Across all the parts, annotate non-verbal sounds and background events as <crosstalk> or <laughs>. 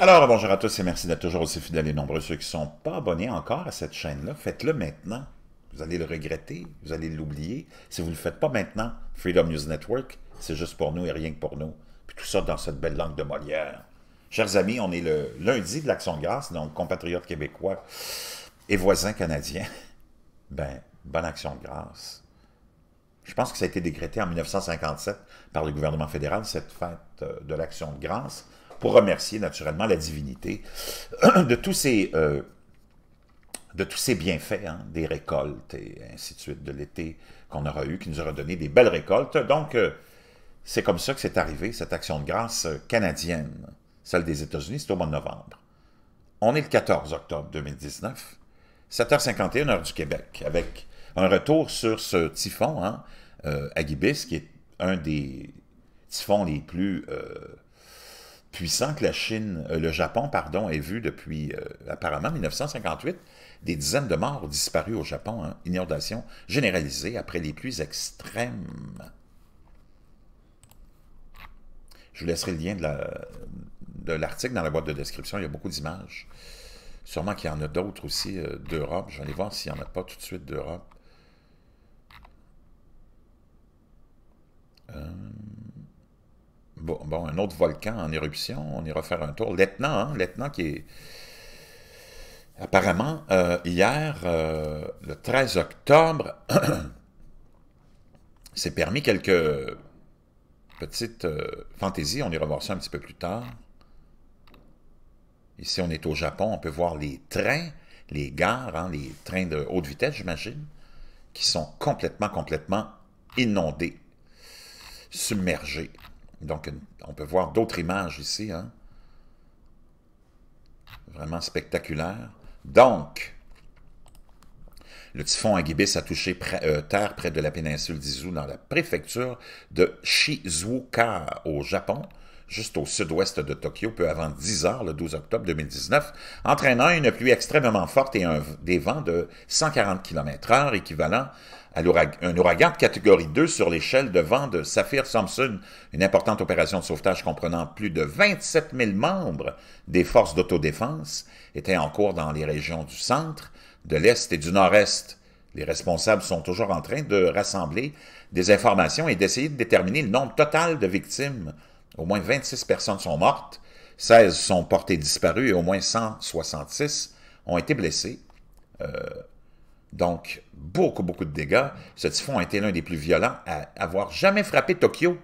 Alors, bonjour à tous et merci d'être toujours aussi fidèles et nombreux. Ceux qui ne sont pas abonnés encore à cette chaîne-là, faites-le maintenant. Vous allez le regretter, vous allez l'oublier. Si vous ne le faites pas maintenant, Freedom News Network, c'est juste pour nous et rien que pour nous. Puis tout ça dans cette belle langue de Molière. Chers amis, on est le lundi de l'Action de grâce, donc compatriotes québécois et voisins canadiens. <laughs> Ben, bonne action de grâce. Je pense que ça a été décrété en 1957 par le gouvernement fédéral, cette fête euh, de l'Action de grâce pour remercier naturellement la divinité <clears throat> de tous ces, euh, de tous ces bienfaits, hein, des récoltes et ainsi de suite, de l'été qu'on aura eu, qui nous aura donné des belles récoltes. Donc, euh, c'est comme ça que c'est arrivé, cette action de grâce canadienne. Celle des États-Unis, c'est au mois de novembre. On est le 14 octobre 2019, 7h51 heure du Québec, avec un retour sur ce typhon, hein, euh, Agibis, qui est un des typhons les plus puissant que la Chine, euh, le Japon, pardon, ait vu depuis euh, apparemment 1958 des dizaines de morts disparus au Japon, hein, inondation généralisée après les pluies extrêmes. Je vous laisserai le lien de l'article dans la boîte de description, il y a beaucoup d'images. Sûrement qu'il y en a d'autres aussi euh, d'Europe. Je vais aller voir s'il n'y en a pas tout de suite d'Europe bon, un autre volcan en éruption, on ira faire un tour. L'Etna, hein, l'Etna qui est... Apparemment, euh, hier, euh, le 13 octobre, <clears throat> s'est permis quelques petites euh, fantaisies. On ira voir ça un petit peu plus tard. Ici, on est au Japon. On peut voir les trains, les gares, hein, les trains de haute vitesse, j'imagine, qui sont complètement, complètement inondés, submergés. Donc, on peut voir d'autres images ici. Hein? Vraiment spectaculaire. Donc, le typhon Agibis a touché euh, terre près de la péninsule d'Izu dans la préfecture de Shizuoka au Japon juste au sud-ouest de Tokyo, peu avant 10 heures, le 12 octobre 2019, entraînant une pluie extrêmement forte et des vents de 140 km h équivalent à un ouragan de catégorie 2 sur l'échelle de vent de Saphir-Thompson, une importante opération de sauvetage comprenant plus de 27 000 membres des forces d'autodéfense, était en cours dans les régions du centre, de l'est et du nord-est. Les responsables sont toujours en train de rassembler des informations et d'essayer de déterminer le nombre total de victimes au moins 26 personnes sont mortes, 16 sont portées disparues et au moins 166 ont été blessées. Euh, donc, beaucoup, beaucoup de dégâts. Ce typhon a été l'un des plus violents à avoir jamais frappé Tokyo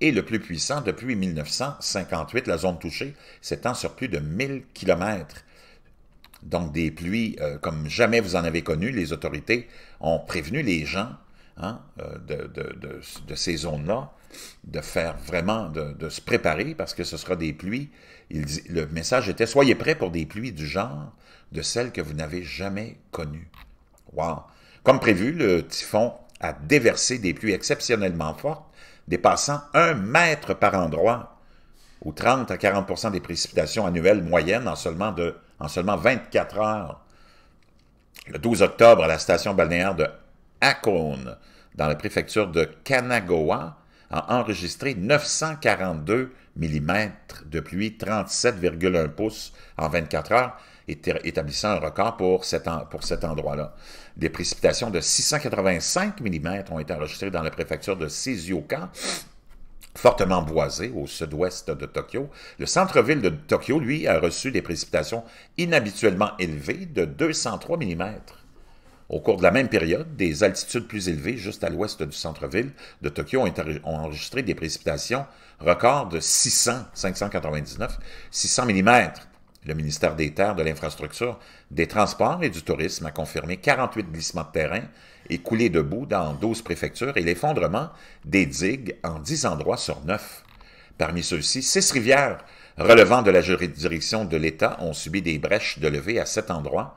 et le plus puissant depuis 1958. La zone touchée s'étend sur plus de 1000 kilomètres. Donc, des pluies euh, comme jamais vous en avez connu. Les autorités ont prévenu les gens Hein, euh, de, ces zones-là, de faire vraiment, de, se préparer parce que ce sera des pluies. le message était soyez prêts pour des pluies du genre de celles que vous n'avez jamais connues. Wow! Comme prévu, le typhon a déversé des pluies exceptionnellement fortes, dépassant un mètre par endroit, ou 30 à 40 des précipitations annuelles moyennes en seulement, de, en seulement 24 heures. Le 12 octobre, à la station balnéaire de Akon, dans la préfecture de Kanagawa, a enregistré 942 mm de pluie, 37,1 pouces en 24 heures, établissant un record pour cet, endroit-là. Des précipitations de 685 mm ont été enregistrées dans la préfecture de Sizuoka, fortement boisée au sud-ouest de Tokyo. Le centre-ville de Tokyo, lui, a reçu des précipitations inhabituellement élevées de 203 mm. Au cours de la même période, des altitudes plus élevées, juste à l'ouest du centre-ville de Tokyo, ont enregistré des précipitations records de 600, 599, 600 mm. Le ministère des Terres, de l'Infrastructure, des Transports et du Tourisme a confirmé 48 glissements de terrain et coulées debout dans 12 préfectures et l'effondrement des digues en 10 endroits sur 9. Parmi ceux-ci, 6 rivières relevant de la juridiction de l'État ont subi des brèches de levée à 7 endroits,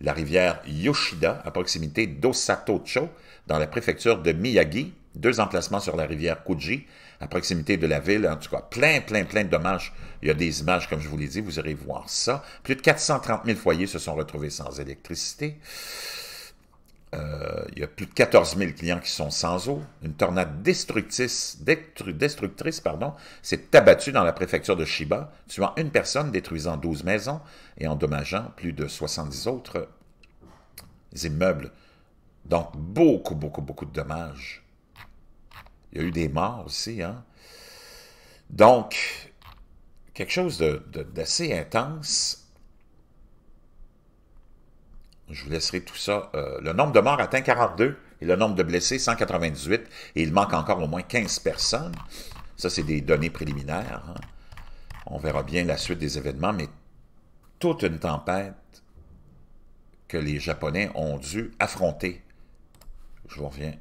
la rivière Yoshida à proximité d'Osatocho dans la préfecture de Miyagi, deux emplacements sur la rivière Kuji à proximité de la ville. En tout cas, plein, plein, plein de dommages. Il y a des images, comme je vous l'ai dit, vous irez voir ça. Plus de 430 000 foyers se sont retrouvés sans électricité. Euh, il y a plus de 14 000 clients qui sont sans eau. Une tornade destructrice, destructrice pardon, s'est abattue dans la préfecture de Chiba, tuant une personne, détruisant 12 maisons et endommageant plus de 70 autres immeubles. Donc, beaucoup, beaucoup, beaucoup de dommages. Il y a eu des morts aussi. Hein. Donc, quelque chose d'assez intense je vous laisserai tout ça. Euh, le nombre de morts atteint 42 et le nombre de blessés 198 et il manque encore au moins 15 personnes. Ça, c'est des données préliminaires. Hein. On verra bien la suite des événements, mais toute une tempête que les Japonais ont dû affronter. Je vous reviens